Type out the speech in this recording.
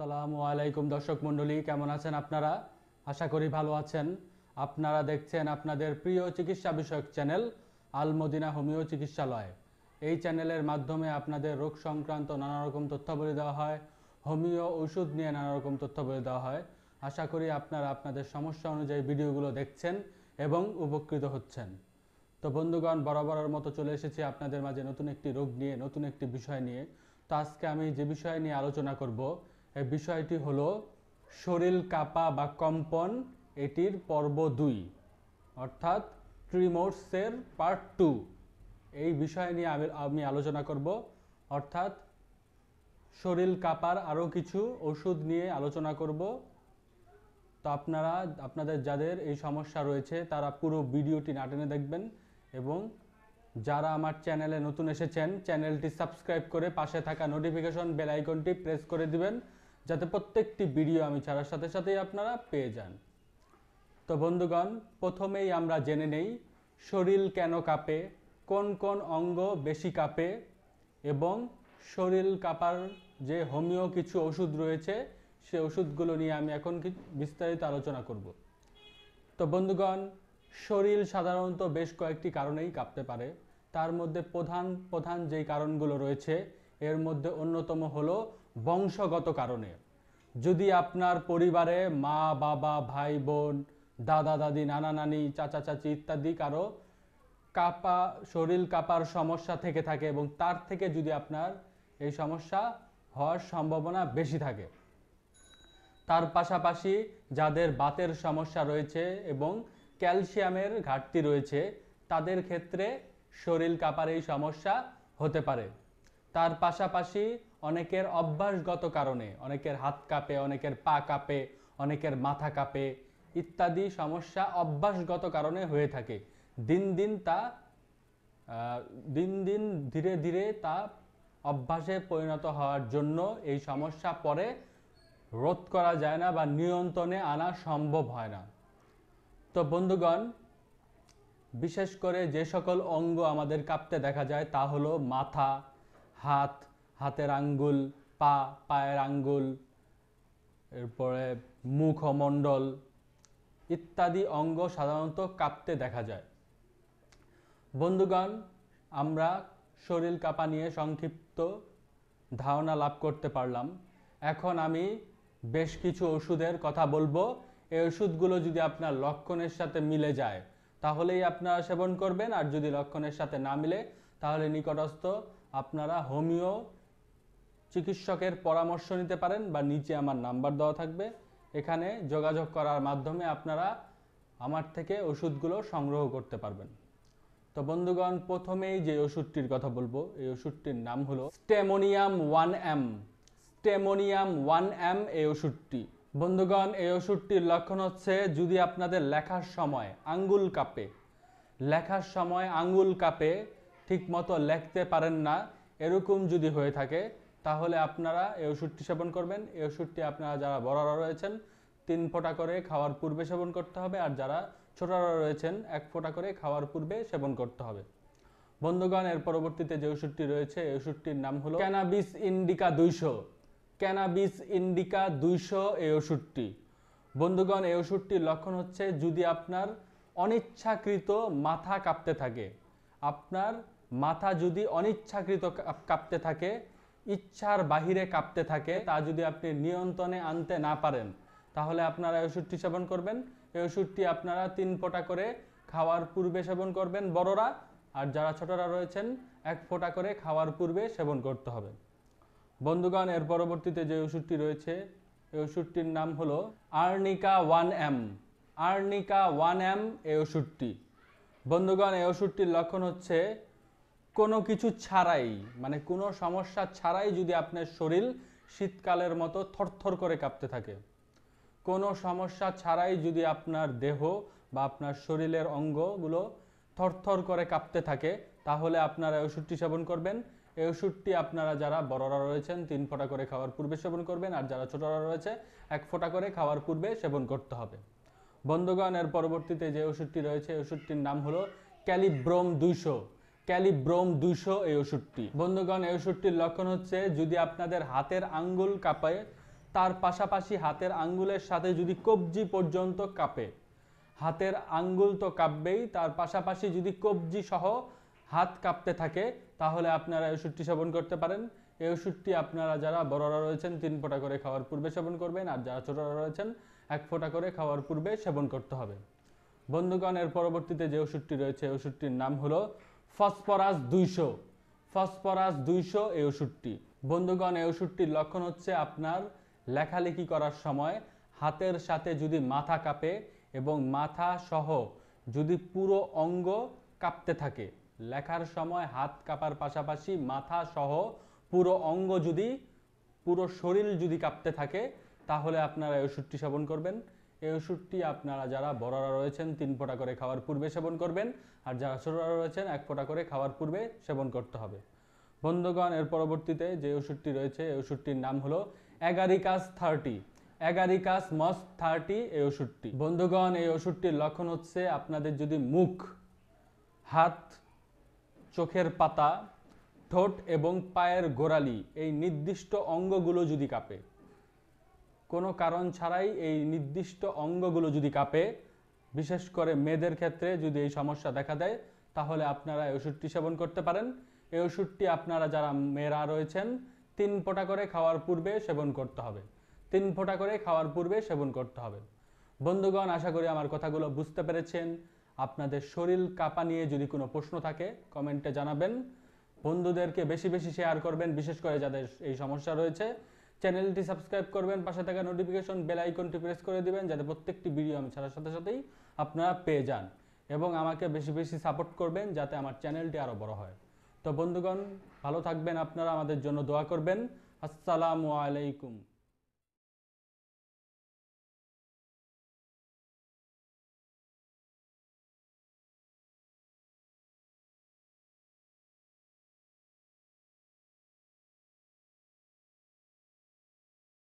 সালামু আলাইকুম দর্শক মণ্ডলী কেমন আছেন আপনারা আশা করি ভালো আছেন আপনারা দেখছেন আপনাদের প্রিয় চিকিৎসা বিষয়ক চ্যানেল আল মদিনা হোমিও চিকিৎসালয় এই চ্যানেলের মাধ্যমে আপনাদের রোগ সংক্রান্ত নানা রকম তথ্যাবলি দেওয়া হয় হোমিও ওষুধ নিয়ে নানা রকম তথ্যাবলি দেওয়া হয় আশা করি আপনারা আপনাদের সমস্যা অনুযায়ী ভিডিওগুলো দেখছেন এবং উপকৃত হচ্ছেন তো বন্ধুগণ বরাবরের মতো চলে এসেছি আপনাদের মাঝে নতুন একটি রোগ নিয়ে নতুন একটি বিষয় নিয়ে তো আজকে আমি যে বিষয় নিয়ে আলোচনা করব বিষয়টি হল শরীর কাপা বা কম্পন এটির পর্ব দুই অর্থাৎ ট্রিমোর্সের পার্ট টু এই বিষয় নিয়ে আমি আমি আলোচনা করব অর্থাৎ শরীর কাপার আরও কিছু ওষুধ নিয়ে আলোচনা করব তো আপনারা আপনাদের যাদের এই সমস্যা রয়েছে তারা পুরো ভিডিওটি নাটেনে দেখবেন এবং যারা আমার চ্যানেলে নতুন এসেছেন চ্যানেলটি সাবস্ক্রাইব করে পাশে থাকা নোটিফিকেশন বেল আইকনটি প্রেস করে দিবেন যাতে প্রত্যেকটি ভিডিও আমি ছাড়ার সাথে সাথেই আপনারা পেয়ে যান তো বন্ধুগণ প্রথমেই আমরা জেনে নেই শরীর কেন কাঁপে কোন কোন অঙ্গ বেশি কাঁপে এবং শরীর কাঁপার যে হোমিও কিছু ওষুধ রয়েছে সে ওষুধগুলো নিয়ে আমি এখন বিস্তারিত আলোচনা করব তো বন্ধুগণ শরীর সাধারণত বেশ কয়েকটি কারণেই কাঁপতে পারে তার মধ্যে প্রধান প্রধান যেই কারণগুলো রয়েছে এর মধ্যে অন্যতম হলো বংশগত কারণে যদি আপনার পরিবারে মা বাবা ভাই বোন দাদা দাদি নানা নানি চাচা চাচি ইত্যাদি কারো কাপা শরীর কাপার সমস্যা থেকে থাকে এবং তার থেকে যদি আপনার এই সমস্যা হওয়ার সম্ভাবনা বেশি থাকে তার পাশাপাশি যাদের বাতের সমস্যা রয়েছে এবং ক্যালসিয়ামের ঘাটতি রয়েছে তাদের ক্ষেত্রে শরীর কাপার এই সমস্যা হতে পারে তার পাশাপাশি অনেকের অভ্যাসগত কারণে অনেকের হাত কাঁপে অনেকের পা কাঁপে অনেকের মাথা কাঁপে ইত্যাদি সমস্যা অভ্যাসগত কারণে হয়ে থাকে দিন দিন তা দিন দিন ধীরে ধীরে তা অভ্যাসে পরিণত হওয়ার জন্য এই সমস্যা পরে রোধ করা যায় না বা নিয়ন্ত্রণে আনা সম্ভব হয় না তো বন্ধুগণ বিশেষ করে যে সকল অঙ্গ আমাদের কাঁপতে দেখা যায় তা হলো মাথা হাত হাতের আঙ্গুল পা পায়ের আঙ্গুল এরপরে মুখমণ্ডল ইত্যাদি অঙ্গ সাধারণত কাঁপতে দেখা যায় বন্ধুগণ আমরা শরীর কাঁপা নিয়ে সংক্ষিপ্ত ধারণা লাভ করতে পারলাম এখন আমি বেশ কিছু ওষুধের কথা বলবো এই ওষুধগুলো যদি আপনার লক্ষণের সাথে মিলে যায় তাহলেই আপনারা সেবন করবেন আর যদি লক্ষণের সাথে না মিলে তাহলে নিকটস্থ আপনারা হোমিও চিকিৎসকের পরামর্শ নিতে পারেন বা নিচে আমার নাম্বার দেওয়া থাকবে এখানে যোগাযোগ করার মাধ্যমে আপনারা আমার থেকে ওষুধগুলো সংগ্রহ করতে পারবেন তো বন্ধুগণ প্রথমেই যে ওষুধটির কথা বলবো এই ওষুধটির নাম হলো stramonium one M stramonium one M এই ওষুধটি বন্ধুগণ এই ওষুধটির লক্ষণ হচ্ছে যদি আপনাদের লেখার সময় আঙ্গুল কাঁপে লেখার সময় আঙ্গুল কাঁপে ঠিকমতো লেখতে পারেন না এরকম যদি হয়ে থাকে তাহলে আপনারা এই ওষুধটি সেবন করবেন এই ওষুধটি আপনারা যারা বড়রা রয়েছেন তিন ফোঁটা করে খাওয়ার পূর্বে সেবন করতে হবে আর যারা ছোটরা রয়েছেন এক ফোঁটা করে খাওয়ার পূর্বে সেবন করতে হবে বন্ধুগণ এর পরবর্তীতে যে ওষুধটি রয়েছে এই ওষুধটির নাম হলো ক্যানাবিস ইন্ডিকা দুইশো ক্যানাবিস ইন্ডিকা দুইশো এই ওষুধটি বন্ধুগণ এই ওষুধটির লক্ষণ হচ্ছে যদি আপনার অনিচ্ছাকৃত মাথা কাঁপতে থাকে আপনার মাথা যদি অনিচ্ছাকৃত কাঁপতে থাকে ইচ্ছার বাহিরে কাঁপতে থাকে তা যদি আপনি নিয়ন্ত্রণে আনতে না পারেন তাহলে আপনারা এই ওষুধটি সেবন করবেন এই ওষুধটি আপনারা তিন ফোঁটা করে খাওয়ার পূর্বে সেবন করবেন বড়রা আর যারা ছোটরা রয়েছেন এক ফোঁটা করে খাওয়ার পূর্বে সেবন করতে হবে বন্ধুগণ এর পরবর্তীতে যে ওষুধটি রয়েছে এই ওষুধটির নাম হলো arnica one M arnica one M এই ওষুধটি বন্ধুগণ এই ওষুধটির লক্ষণ হচ্ছে কোনো কিছু ছাড়াই মানে কোনো সমস্যা ছাড়াই যদি আপনার শরীর শীতকালের মতো থরথর করে কাঁপতে থাকে কোনো সমস্যা ছাড়াই যদি আপনার দেহ বা আপনার শরীরের অঙ্গগুলো থরথর করে কাঁপতে থাকে তাহলে আপনারা ওষুধটি সেবন করবেন এই ওষুধটি আপনারা যারা বড়রা রয়েছেন তিন ফোঁটা করে খাওয়ার পূর্বে সেবন করবেন আর যারা ছোটরা রয়েছে এক ফোঁটা করে খাওয়ার পূর্বে সেবন করতে হবে বন্ধুগণ এর পরবর্তীতে যে ওষুধটি রয়েছে ওষুধটির নাম হলো ক্যালিব্রোম দুইশো ক্যালিব্রোম দুইশো এই ওষুধটি বন্ধুগণ এই ওষুধটির লক্ষণ হচ্ছে যদি আপনাদের হাতের আঙ্গুল কাঁপায় তার পাশাপাশি হাতের আঙ্গুলের সাথে যদি কবজি পর্যন্ত কাঁপে হাতের আঙ্গুল তো কাঁপবেই তার পাশাপাশি যদি কবজি সহ হাত কাঁপতে থাকে তাহলে আপনারা ওষুধটি সেবন করতে পারেন এই ওষুধটি আপনারা যারা বড়রা রয়েছেন তিন ফোঁটা করে খাওয়ার পূর্বে সেবন করবেন আর যারা ছোটরা রয়েছেন এক ফোঁটা করে খাওয়ার পূর্বে সেবন করতে হবে বন্ধুগণ এর পরবর্তীতে যে ওষুধটি রয়েছে ওষুধটির নাম হলো ফসফরাস দুইশো ফসফরাস দুইশো এই ওষুধটি বন্ধুগণ এই ওষুধটির লক্ষণ হচ্ছে আপনার লেখালেখি করার সময় হাতের সাথে যদি মাথা কাঁপে এবং মাথা সহ যদি পুরো অঙ্গ কাঁপতে থাকে লেখার সময় হাত কাঁপার পাশাপাশি মাথা সহ পুরো অঙ্গ যদি পুরো শরীর যদি কাঁপতে থাকে তাহলে আপনারা এই ওষুধটি সেবন করবেন এই ওষুধটি আপনারা যারা বড়রা রয়েছেন তিন ফোঁটা করে খাওয়ার পূর্বে সেবন করবেন আর যারা ছোটরা রয়েছেন এক ফোঁটা করে খাওয়ার পূর্বে সেবন করতে হবে বন্ধুগণ এর পরবর্তীতে যে ওষুধটি রয়েছে এই ওষুধটির নাম হলো অ্যাগারিকাস থার্টি অ্যাগারিকাস মস থার্টি এই ওষুধটি বন্ধুগণ এই ওষুধটির লক্ষণ হচ্ছে আপনাদের যদি মুখ হাত চোখের পাতা ঠোঁট এবং পায়ের গোড়ালি এই নির্দিষ্ট অঙ্গগুলো যদি কাঁপে কোনো কারণ ছাড়াই এই নির্দিষ্ট অঙ্গগুলো যদি কাঁপে বিশেষ করে মেয়েদের ক্ষেত্রে যদি এই সমস্যা দেখা দেয় তাহলে আপনারা এই ওষুধটি সেবন করতে পারেন এই ওষুধটি আপনারা যারা মেয়েরা রয়েছেন তিন ফোঁটা করে খাওয়ার পূর্বে সেবন করতে হবে তিন ফোঁটা করে খাওয়ার পূর্বে সেবন করতে হবে বন্ধুগণ আশা করি আমার কথাগুলো বুঝতে পেরেছেন আপনাদের শরীর কাঁপা নিয়ে যদি কোনো প্রশ্ন থাকে কমেন্টে জানাবেন বন্ধুদেরকে বেশি বেশি শেয়ার করবেন বিশেষ করে যাদের এই সমস্যা রয়েছে চ্যানেলটি সাবস্ক্রাইব করবেন পাশে থাকা নোটিফিকেশন বেল আইকনটি প্রেস করে দিবেন যাতে প্রত্যেকটি ভিডিও আমি ছাড়ার সাথে সাথেই আপনারা পেয়ে যান এবং আমাকে বেশি বেশি সাপোর্ট করবেন যাতে আমার চ্যানেলটি আরও বড় হয় তো বন্ধুগণ ভালো থাকবেন আপনারা আমাদের জন্য দোয়া করবেন আসসালামু আলাইকুম